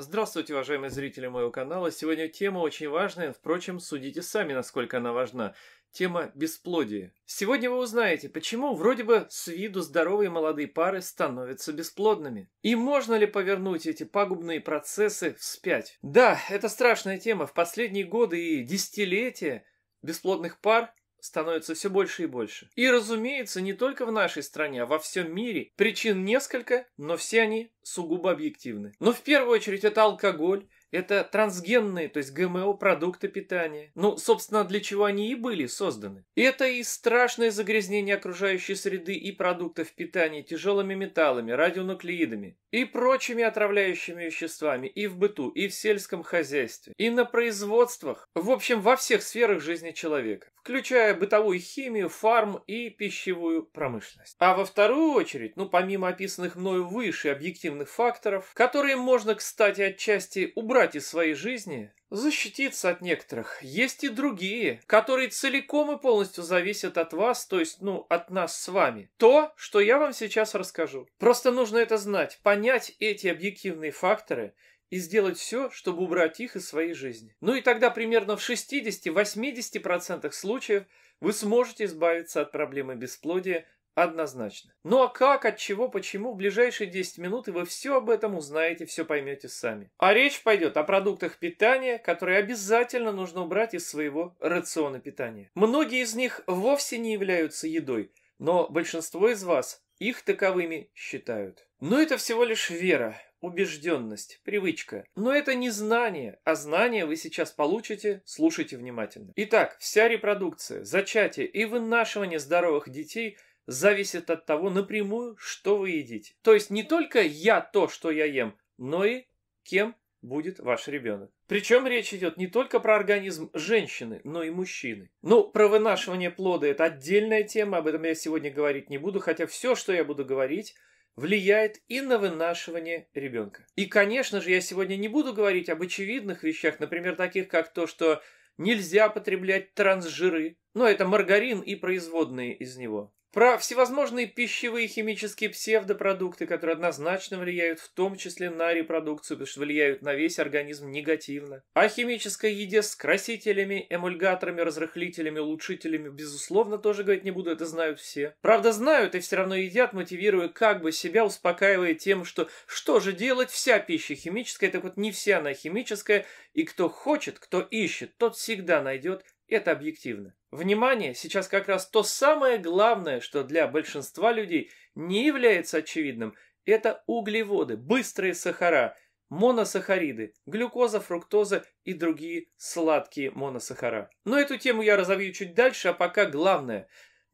Здравствуйте, уважаемые зрители моего канала. Сегодня тема очень важная, впрочем, судите сами, насколько она важна. Тема бесплодия. Сегодня вы узнаете, почему вроде бы с виду здоровые молодые пары становятся бесплодными. И можно ли повернуть эти пагубные процессы вспять? Да, это страшная тема. В последние годы и десятилетия бесплодных пар становится все больше и больше. И, разумеется, не только в нашей стране, а во всем мире. Причин несколько, но все они сугубо объективны. Но в первую очередь это алкоголь, это трансгенные, то есть ГМО продукты питания. Ну, собственно, для чего они и были созданы. Это и страшное загрязнение окружающей среды и продуктов питания тяжелыми металлами, радионуклеидами и прочими отравляющими веществами и в быту, и в сельском хозяйстве, и на производствах, в общем, во всех сферах жизни человека, включая бытовую химию, фарм и пищевую промышленность. А во вторую очередь, ну, помимо описанных мною выше объективных факторов, которые можно, кстати, отчасти убрать убрать из своей жизни, защититься от некоторых. Есть и другие, которые целиком и полностью зависят от вас, то есть, ну, от нас с вами. То, что я вам сейчас расскажу. Просто нужно это знать, понять эти объективные факторы и сделать все, чтобы убрать их из своей жизни. Ну и тогда примерно в 60-80% случаев вы сможете избавиться от проблемы бесплодия Однозначно. Ну а как, от чего, почему, в ближайшие 10 минут и вы все об этом узнаете, все поймете сами. А речь пойдет о продуктах питания, которые обязательно нужно убрать из своего рациона питания. Многие из них вовсе не являются едой, но большинство из вас их таковыми считают. Но это всего лишь вера, убежденность, привычка. Но это не знание, а знание вы сейчас получите, слушайте внимательно. Итак, вся репродукция, зачатие и вынашивание здоровых детей – зависит от того напрямую, что вы едите. То есть не только я то, что я ем, но и кем будет ваш ребенок. Причем речь идет не только про организм женщины, но и мужчины. Ну, про вынашивание плода это отдельная тема, об этом я сегодня говорить не буду, хотя все, что я буду говорить, влияет и на вынашивание ребенка. И, конечно же, я сегодня не буду говорить об очевидных вещах, например, таких как то, что нельзя потреблять трансжиры, но это маргарин и производные из него про всевозможные пищевые и химические псевдопродукты, которые однозначно влияют в том числе на репродукцию, потому что влияют на весь организм негативно. О химической еде с красителями, эмульгаторами, разрыхлителями, улучшителями, безусловно, тоже говорить не буду, это знают все. Правда, знают и все равно едят, мотивируя как бы себя, успокаивая тем, что что же делать, вся пища химическая, так вот не вся она химическая, и кто хочет, кто ищет, тот всегда найдет это объективно. Внимание сейчас как раз то самое главное, что для большинства людей не является очевидным. Это углеводы, быстрые сахара, моносахариды, глюкоза, фруктоза и другие сладкие моносахара. Но эту тему я разовью чуть дальше, а пока главное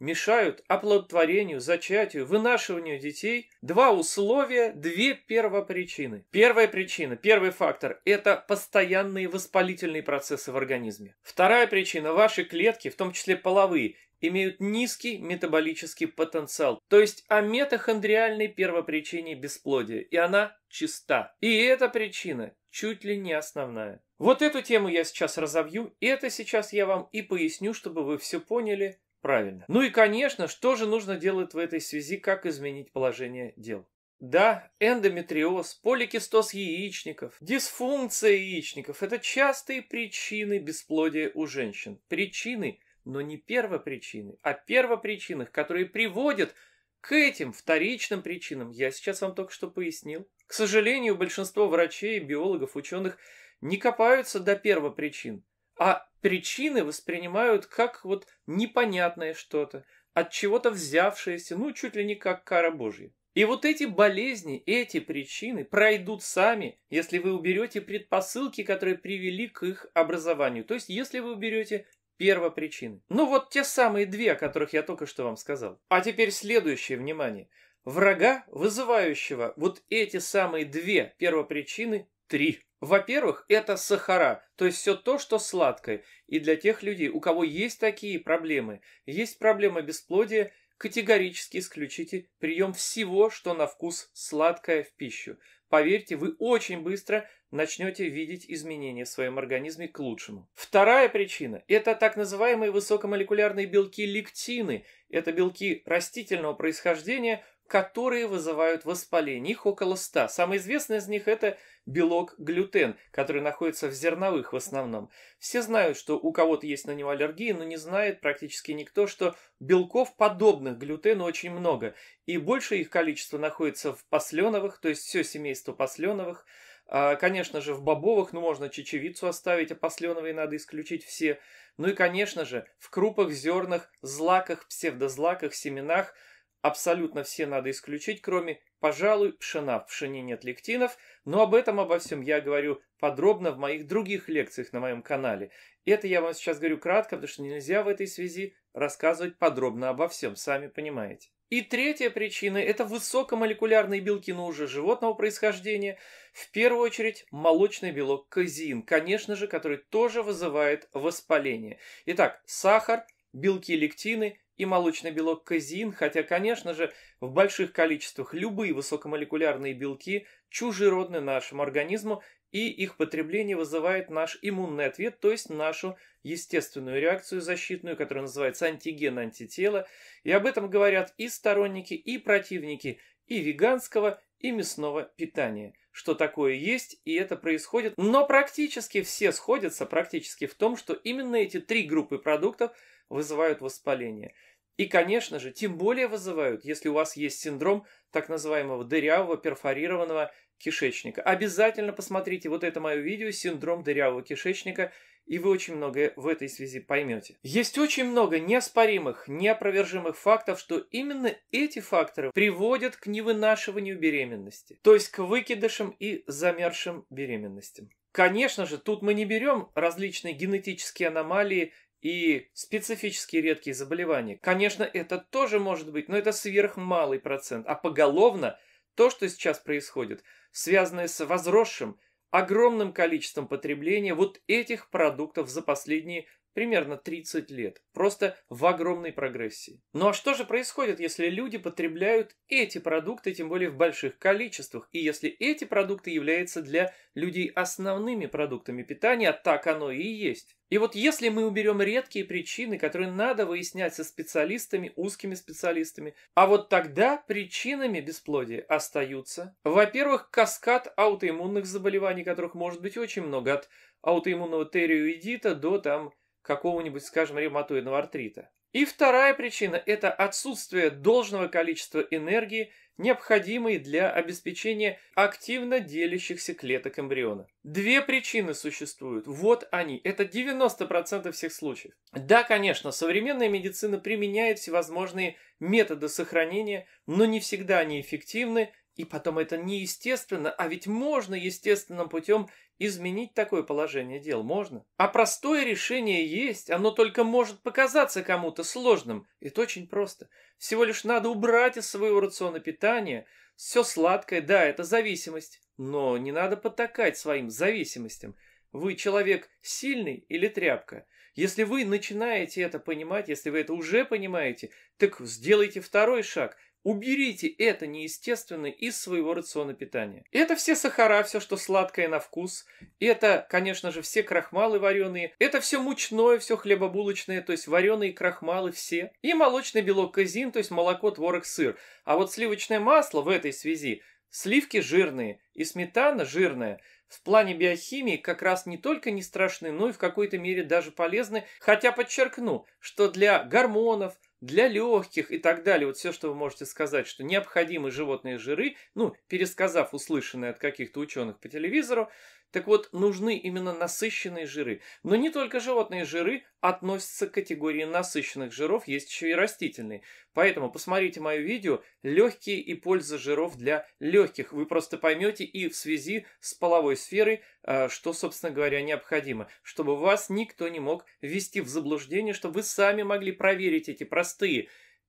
мешают оплодотворению, зачатию, вынашиванию детей два условия, две первопричины. Первая причина, первый фактор – это постоянные воспалительные процессы в организме. Вторая причина – ваши клетки, в том числе половые, имеют низкий метаболический потенциал, то есть о метахондриальной первопричине бесплодия, и она чиста. И эта причина чуть ли не основная. Вот эту тему я сейчас разовью, и это сейчас я вам и поясню, чтобы вы все поняли, Правильно. Ну и, конечно, что же нужно делать в этой связи, как изменить положение дел? Да, эндометриоз, поликистоз яичников, дисфункция яичников – это частые причины бесплодия у женщин. Причины, но не первопричины, а первопричинах, которые приводят к этим вторичным причинам. Я сейчас вам только что пояснил. К сожалению, большинство врачей, биологов, ученых не копаются до первопричин а причины воспринимают как вот непонятное что-то, от чего-то взявшееся, ну, чуть ли не как кара Божья. И вот эти болезни, эти причины пройдут сами, если вы уберете предпосылки, которые привели к их образованию. То есть, если вы уберете первопричины. Ну вот те самые две, о которых я только что вам сказал. А теперь следующее внимание. Врага, вызывающего вот эти самые две первопричины, три. Во-первых, это сахара, то есть все то, что сладкое. И для тех людей, у кого есть такие проблемы, есть проблема бесплодия, категорически исключите прием всего, что на вкус сладкое в пищу. Поверьте, вы очень быстро начнете видеть изменения в своем организме к лучшему. Вторая причина – это так называемые высокомолекулярные белки лектины. Это белки растительного происхождения – которые вызывают воспаление. Их около 100. Самый известный из них это белок глютен, который находится в зерновых в основном. Все знают, что у кого-то есть на него аллергия, но не знает практически никто, что белков, подобных глютену, очень много. И большее их количество находится в посленовых, то есть все семейство посленовых. А, конечно же, в бобовых, ну, можно чечевицу оставить, а посленовые надо исключить все. Ну и, конечно же, в крупах, зернах, злаках, псевдозлаках, семенах – Абсолютно все надо исключить, кроме, пожалуй, пшена. В пшене нет лектинов, но об этом обо всем я говорю подробно в моих других лекциях на моем канале. Это я вам сейчас говорю кратко, потому что нельзя в этой связи рассказывать подробно обо всем, сами понимаете. И третья причина – это высокомолекулярные белки, но уже животного происхождения. В первую очередь молочный белок казин, конечно же, который тоже вызывает воспаление. Итак, сахар, белки лектины – и молочный белок казеин, хотя, конечно же, в больших количествах любые высокомолекулярные белки чужеродны нашему организму, и их потребление вызывает наш иммунный ответ, то есть нашу естественную реакцию защитную, которая называется антиген антитело И об этом говорят и сторонники, и противники, и веганского, и мясного питания. Что такое есть, и это происходит. Но практически все сходятся практически в том, что именно эти три группы продуктов – вызывают воспаление. И, конечно же, тем более вызывают, если у вас есть синдром так называемого дырявого перфорированного кишечника. Обязательно посмотрите вот это мое видео «Синдром дырявого кишечника», и вы очень многое в этой связи поймете. Есть очень много неоспоримых, неопровержимых фактов, что именно эти факторы приводят к невынашиванию беременности, то есть к выкидышам и замершим беременностям. Конечно же, тут мы не берем различные генетические аномалии и специфические редкие заболевания. Конечно, это тоже может быть, но это сверхмалый процент. А поголовно то, что сейчас происходит, связанное с возросшим огромным количеством потребления вот этих продуктов за последние примерно 30 лет, просто в огромной прогрессии. Ну а что же происходит, если люди потребляют эти продукты, тем более в больших количествах, и если эти продукты являются для людей основными продуктами питания, так оно и есть. И вот если мы уберем редкие причины, которые надо выяснять со специалистами, узкими специалистами, а вот тогда причинами бесплодия остаются, во-первых, каскад аутоиммунных заболеваний, которых может быть очень много, от аутоиммунного териоидита до там какого-нибудь, скажем, ревматоидного артрита. И вторая причина – это отсутствие должного количества энергии, необходимой для обеспечения активно делящихся клеток эмбриона. Две причины существуют, вот они, это 90% всех случаев. Да, конечно, современная медицина применяет всевозможные методы сохранения, но не всегда они эффективны и потом это неестественно, а ведь можно естественным путем изменить такое положение дел, можно. А простое решение есть, оно только может показаться кому-то сложным. Это очень просто. Всего лишь надо убрать из своего рациона питания все сладкое, да, это зависимость. Но не надо потакать своим зависимостям. Вы человек сильный или тряпка? Если вы начинаете это понимать, если вы это уже понимаете, так сделайте второй шаг. Уберите это неестественное из своего рациона питания. Это все сахара, все, что сладкое на вкус. Это, конечно же, все крахмалы вареные. Это все мучное, все хлебобулочное, то есть вареные крахмалы все. И молочный белок казин, то есть молоко, творог, сыр. А вот сливочное масло в этой связи Сливки жирные и сметана жирная. В плане биохимии как раз не только не страшны, но и в какой-то мере даже полезны. Хотя подчеркну, что для гормонов, для легких и так далее. Вот все, что вы можете сказать, что необходимы животные жиры, ну, пересказав услышанное от каких-то ученых по телевизору, так вот, нужны именно насыщенные жиры. Но не только животные жиры относятся к категории насыщенных жиров, есть еще и растительные. Поэтому посмотрите мое видео «Легкие и польза жиров для легких». Вы просто поймете и в связи с половой сферой, э, что, собственно говоря, необходимо, чтобы вас никто не мог ввести в заблуждение, чтобы вы сами могли проверить эти простые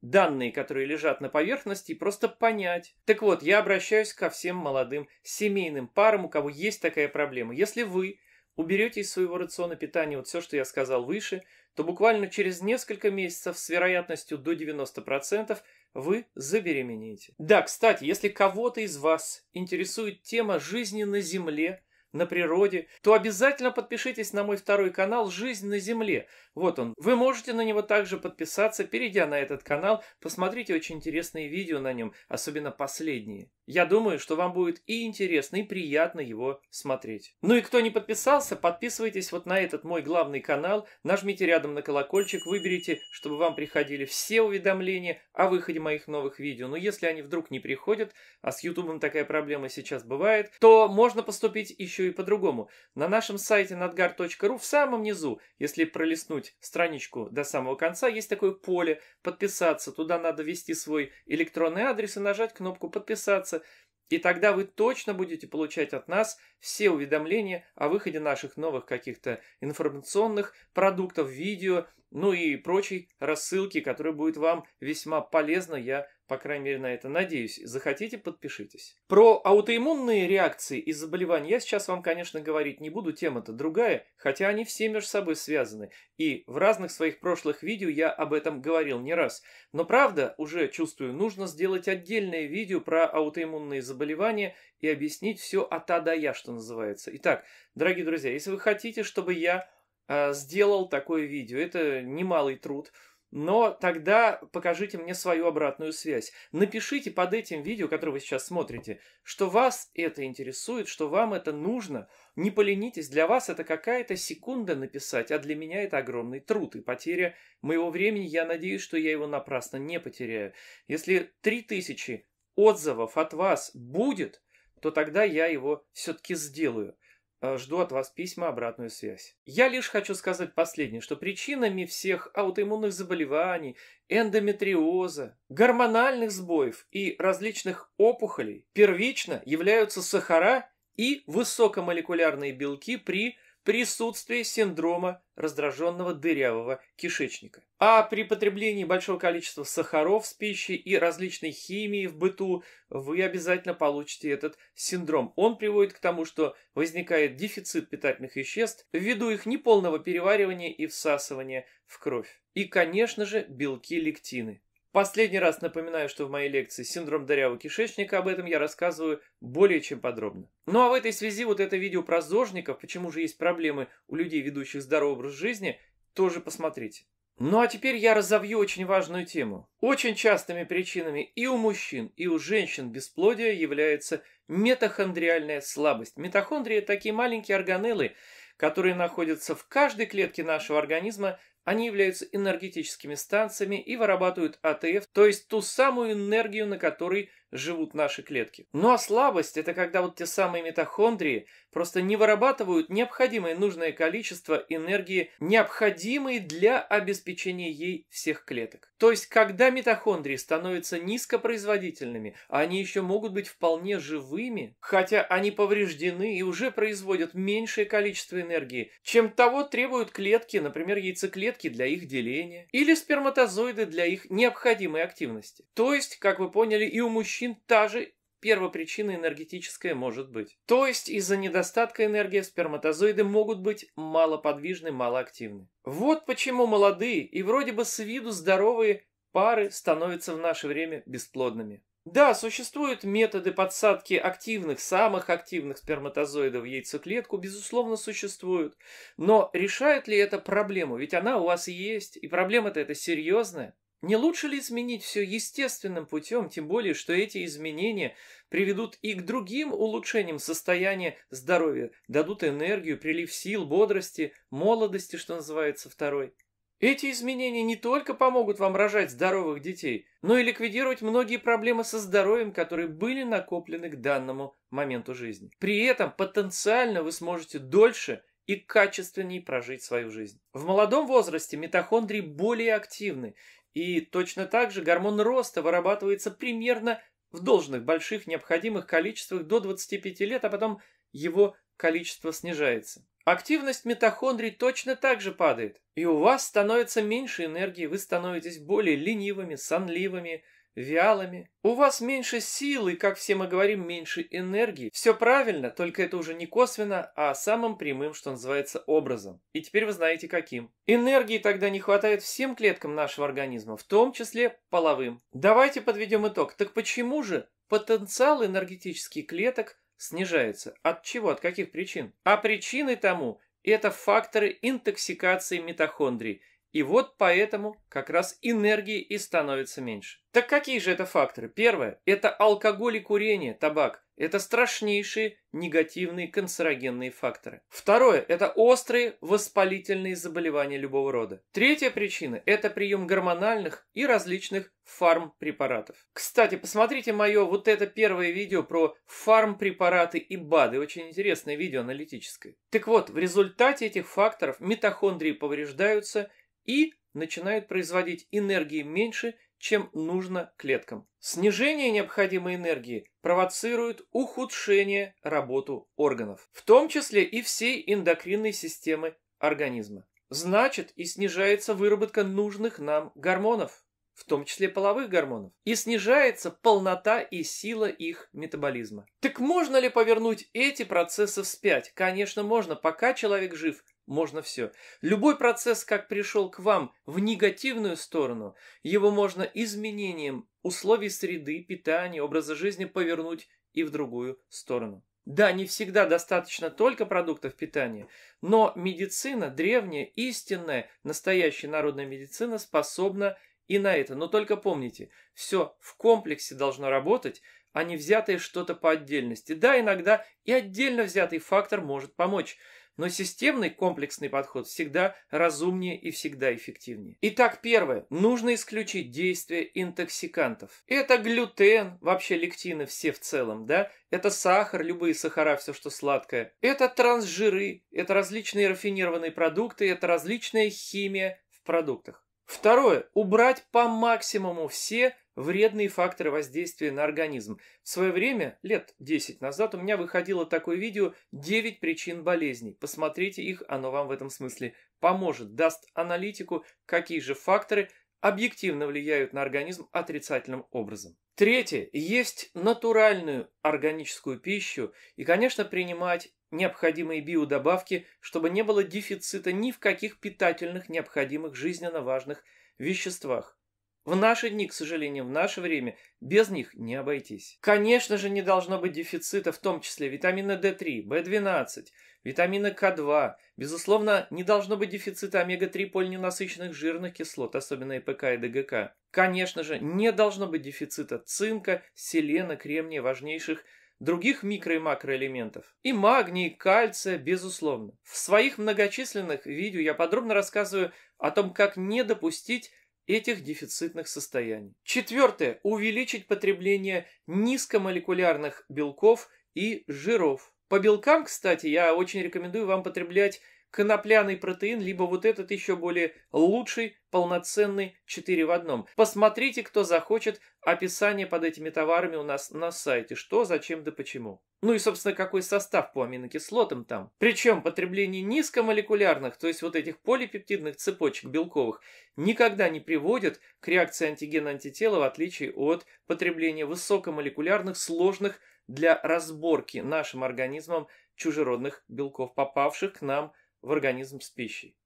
данные, которые лежат на поверхности, и просто понять. Так вот, я обращаюсь ко всем молодым семейным парам, у кого есть такая проблема. Если вы уберете из своего рациона питания вот все, что я сказал выше, то буквально через несколько месяцев с вероятностью до 90% вы забеременеете. Да, кстати, если кого-то из вас интересует тема жизни на Земле, на природе, то обязательно подпишитесь на мой второй канал «Жизнь на земле». Вот он. Вы можете на него также подписаться, перейдя на этот канал, посмотрите очень интересные видео на нем, особенно последние. Я думаю, что вам будет и интересно, и приятно его смотреть. Ну и кто не подписался, подписывайтесь вот на этот мой главный канал, нажмите рядом на колокольчик, выберите, чтобы вам приходили все уведомления о выходе моих новых видео. Но если они вдруг не приходят, а с Ютубом такая проблема сейчас бывает, то можно поступить еще и по-другому. На нашем сайте nadgar.ru в самом низу, если пролистнуть страничку до самого конца, есть такое поле «Подписаться». Туда надо ввести свой электронный адрес и нажать кнопку «Подписаться» подписаться, и тогда вы точно будете получать от нас все уведомления о выходе наших новых каких-то информационных продуктов, видео ну и прочей рассылки, которая будет вам весьма полезна, я, по крайней мере, на это надеюсь. Захотите, подпишитесь. Про аутоиммунные реакции и заболевания я сейчас вам, конечно, говорить не буду, тема-то другая, хотя они все между собой связаны. И в разных своих прошлых видео я об этом говорил не раз. Но правда, уже чувствую, нужно сделать отдельное видео про аутоиммунные заболевания и объяснить все от А до Я, что называется. Итак, дорогие друзья, если вы хотите, чтобы я Э, сделал такое видео. Это немалый труд. Но тогда покажите мне свою обратную связь. Напишите под этим видео, которое вы сейчас смотрите, что вас это интересует, что вам это нужно. Не поленитесь, для вас это какая-то секунда написать, а для меня это огромный труд и потеря моего времени. Я надеюсь, что я его напрасно не потеряю. Если 3000 отзывов от вас будет, то тогда я его все-таки сделаю. Э, жду от вас письма, обратную связь. Я лишь хочу сказать последнее, что причинами всех аутоиммунных заболеваний, эндометриоза, гормональных сбоев и различных опухолей первично являются сахара и высокомолекулярные белки при присутствие синдрома раздраженного дырявого кишечника. А при потреблении большого количества сахаров с пищей и различной химии в быту вы обязательно получите этот синдром. Он приводит к тому, что возникает дефицит питательных веществ ввиду их неполного переваривания и всасывания в кровь. И, конечно же, белки-лектины. Последний раз напоминаю, что в моей лекции «Синдром дырявого кишечника» об этом я рассказываю более чем подробно. Ну а в этой связи вот это видео про зожников, почему же есть проблемы у людей, ведущих здоровый образ жизни, тоже посмотрите. Ну а теперь я разовью очень важную тему. Очень частыми причинами и у мужчин, и у женщин бесплодия является метахондриальная слабость. Митохондрии – такие маленькие органеллы, которые находятся в каждой клетке нашего организма они являются энергетическими станциями и вырабатывают АТФ, то есть ту самую энергию, на которой живут наши клетки. Ну а слабость – это когда вот те самые митохондрии просто не вырабатывают необходимое нужное количество энергии, необходимой для обеспечения ей всех клеток. То есть, когда митохондрии становятся низкопроизводительными, а они еще могут быть вполне живыми, хотя они повреждены и уже производят меньшее количество энергии, чем того требуют клетки, например, яйцеклетки для их деления, или сперматозоиды для их необходимой активности. То есть, как вы поняли, и у мужчин та же первопричина энергетическая может быть. То есть из-за недостатка энергии сперматозоиды могут быть малоподвижны, малоактивны. Вот почему молодые и вроде бы с виду здоровые пары становятся в наше время бесплодными. Да, существуют методы подсадки активных, самых активных сперматозоидов в яйцеклетку, безусловно, существуют. Но решает ли это проблему? Ведь она у вас есть, и проблема-то это серьезная. Не лучше ли изменить все естественным путем, тем более, что эти изменения приведут и к другим улучшениям состояния здоровья, дадут энергию, прилив сил, бодрости, молодости, что называется, второй. Эти изменения не только помогут вам рожать здоровых детей, но и ликвидировать многие проблемы со здоровьем, которые были накоплены к данному моменту жизни. При этом потенциально вы сможете дольше и качественнее прожить свою жизнь. В молодом возрасте митохондрии более активны, и точно так же гормон роста вырабатывается примерно в должных больших необходимых количествах до 25 лет, а потом его количество снижается. Активность митохондрий точно так же падает, и у вас становится меньше энергии, вы становитесь более ленивыми, сонливыми, вялыми. У вас меньше силы, как все мы говорим, меньше энергии. Все правильно, только это уже не косвенно, а самым прямым, что называется, образом. И теперь вы знаете каким. Энергии тогда не хватает всем клеткам нашего организма, в том числе половым. Давайте подведем итог. Так почему же потенциал энергетических клеток снижается? От чего? От каких причин? А причины тому – это факторы интоксикации митохондрий – и вот поэтому как раз энергии и становится меньше. Так какие же это факторы? Первое – это алкоголь и курение, табак. Это страшнейшие негативные канцерогенные факторы. Второе – это острые воспалительные заболевания любого рода. Третья причина – это прием гормональных и различных фармпрепаратов. Кстати, посмотрите мое вот это первое видео про фармпрепараты и БАДы. Очень интересное видео аналитическое. Так вот, в результате этих факторов митохондрии повреждаются – и начинают производить энергии меньше, чем нужно клеткам. Снижение необходимой энергии провоцирует ухудшение работу органов, в том числе и всей эндокринной системы организма. Значит, и снижается выработка нужных нам гормонов, в том числе половых гормонов, и снижается полнота и сила их метаболизма. Так можно ли повернуть эти процессы вспять? Конечно, можно, пока человек жив – можно все. Любой процесс, как пришел к вам в негативную сторону, его можно изменением условий среды, питания, образа жизни повернуть и в другую сторону. Да, не всегда достаточно только продуктов питания, но медицина, древняя, истинная, настоящая народная медицина способна и на это. Но только помните, все в комплексе должно работать, а не взятое что-то по отдельности. Да, иногда и отдельно взятый фактор может помочь – но системный комплексный подход всегда разумнее и всегда эффективнее. Итак, первое. Нужно исключить действие интоксикантов. Это глютен, вообще лектины все в целом, да? Это сахар, любые сахара, все, что сладкое. Это трансжиры, это различные рафинированные продукты, это различная химия в продуктах. Второе. Убрать по максимуму все вредные факторы воздействия на организм. В свое время, лет 10 назад, у меня выходило такое видео «9 причин болезней». Посмотрите их, оно вам в этом смысле поможет, даст аналитику, какие же факторы объективно влияют на организм отрицательным образом. Третье. Есть натуральную органическую пищу и, конечно, принимать необходимые биодобавки, чтобы не было дефицита ни в каких питательных, необходимых, жизненно важных веществах. В наши дни, к сожалению, в наше время без них не обойтись. Конечно же, не должно быть дефицита, в том числе витамина D3, B12, витамина К2. Безусловно, не должно быть дефицита омега-3 полиненасыщенных жирных кислот, особенно ЭПК и ДГК. Конечно же, не должно быть дефицита цинка, селена, кремния, важнейших кислот других микро- и макроэлементов. И магний, и кальция, безусловно. В своих многочисленных видео я подробно рассказываю о том, как не допустить этих дефицитных состояний. Четвертое. Увеличить потребление низкомолекулярных белков и жиров. По белкам, кстати, я очень рекомендую вам потреблять конопляный протеин, либо вот этот еще более лучший, полноценный 4 в одном. Посмотрите, кто захочет, описание под этими товарами у нас на сайте. Что, зачем, да почему. Ну и, собственно, какой состав по аминокислотам там. Причем потребление низкомолекулярных, то есть вот этих полипептидных цепочек белковых, никогда не приводит к реакции антигена-антитела, в отличие от потребления высокомолекулярных, сложных для разборки нашим организмом чужеродных белков, попавших к нам в в организм с пищей.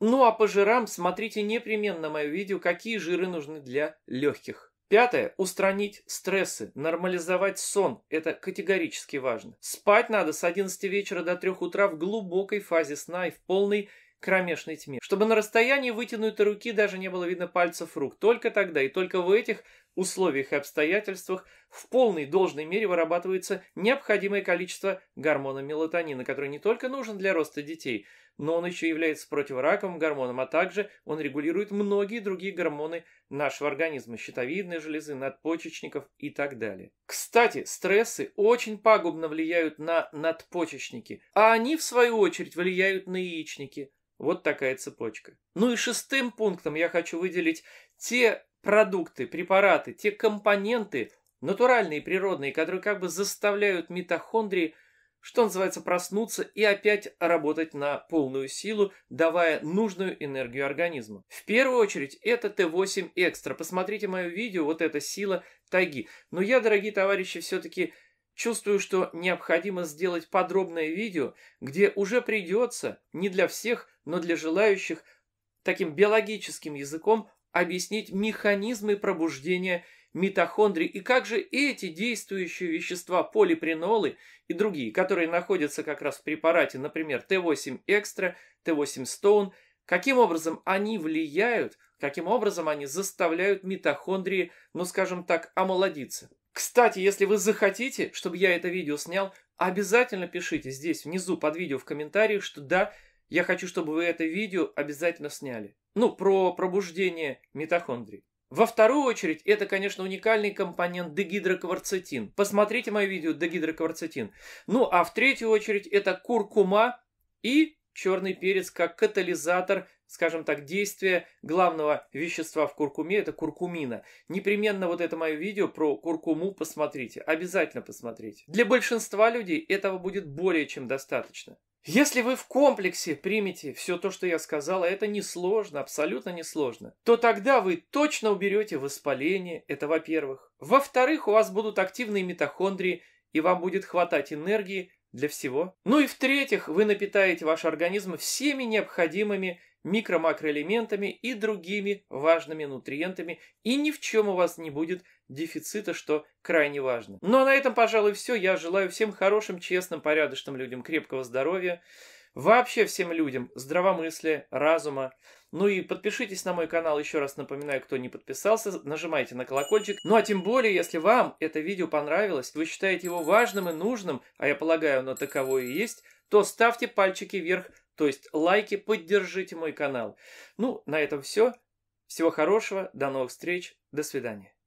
Ну а по жирам смотрите непременно мое видео, какие жиры нужны для легких. Пятое. Устранить стрессы, нормализовать сон. Это категорически важно. Спать надо с 11 вечера до 3 утра в глубокой фазе сна и в полной кромешной тьме. Чтобы на расстоянии вытянутой руки даже не было видно пальцев рук. Только тогда и только в этих условиях и обстоятельствах в полной должной мере вырабатывается необходимое количество гормона мелатонина, который не только нужен для роста детей, но он еще является противораковым гормоном, а также он регулирует многие другие гормоны нашего организма, щитовидной железы, надпочечников и так далее. Кстати, стрессы очень пагубно влияют на надпочечники, а они, в свою очередь, влияют на яичники. Вот такая цепочка. Ну и шестым пунктом я хочу выделить те продукты, препараты, те компоненты, натуральные природные, которые как бы заставляют митохондрии, что называется, проснуться и опять работать на полную силу, давая нужную энергию организму. В первую очередь это Т8 экстра. Посмотрите мое видео, вот эта сила таги. Но я, дорогие товарищи, все-таки чувствую, что необходимо сделать подробное видео, где уже придется не для всех, но для желающих таким биологическим языком объяснить механизмы пробуждения митохондрий и как же эти действующие вещества полипринолы и другие, которые находятся как раз в препарате, например, Т8 экстра, Т8 стоун, каким образом они влияют, каким образом они заставляют митохондрии, ну скажем так, омолодиться. Кстати, если вы захотите, чтобы я это видео снял, обязательно пишите здесь внизу под видео в комментариях, что да, я хочу, чтобы вы это видео обязательно сняли. Ну, про пробуждение митохондрий. Во вторую очередь, это, конечно, уникальный компонент дегидрокварцетин. Посмотрите мое видео дегидрокварцетин. Ну, а в третью очередь, это куркума и черный перец как катализатор, скажем так, действия главного вещества в куркуме, это куркумина. Непременно вот это мое видео про куркуму посмотрите, обязательно посмотрите. Для большинства людей этого будет более чем достаточно. Если вы в комплексе примете все то, что я сказала, это несложно, абсолютно несложно, то тогда вы точно уберете воспаление, это во-первых. Во-вторых, у вас будут активные митохондрии, и вам будет хватать энергии для всего. Ну и в-третьих, вы напитаете ваш организм всеми необходимыми микро-макроэлементами и другими важными нутриентами, и ни в чем у вас не будет дефицита, что крайне важно. Ну а на этом, пожалуй, все. Я желаю всем хорошим, честным, порядочным людям крепкого здоровья. Вообще всем людям здравомыслия, разума. Ну и подпишитесь на мой канал, еще раз напоминаю, кто не подписался, нажимайте на колокольчик. Ну а тем более, если вам это видео понравилось, вы считаете его важным и нужным, а я полагаю, оно таковое и есть, то ставьте пальчики вверх, то есть лайки, поддержите мой канал. Ну, на этом все. Всего хорошего, до новых встреч, до свидания.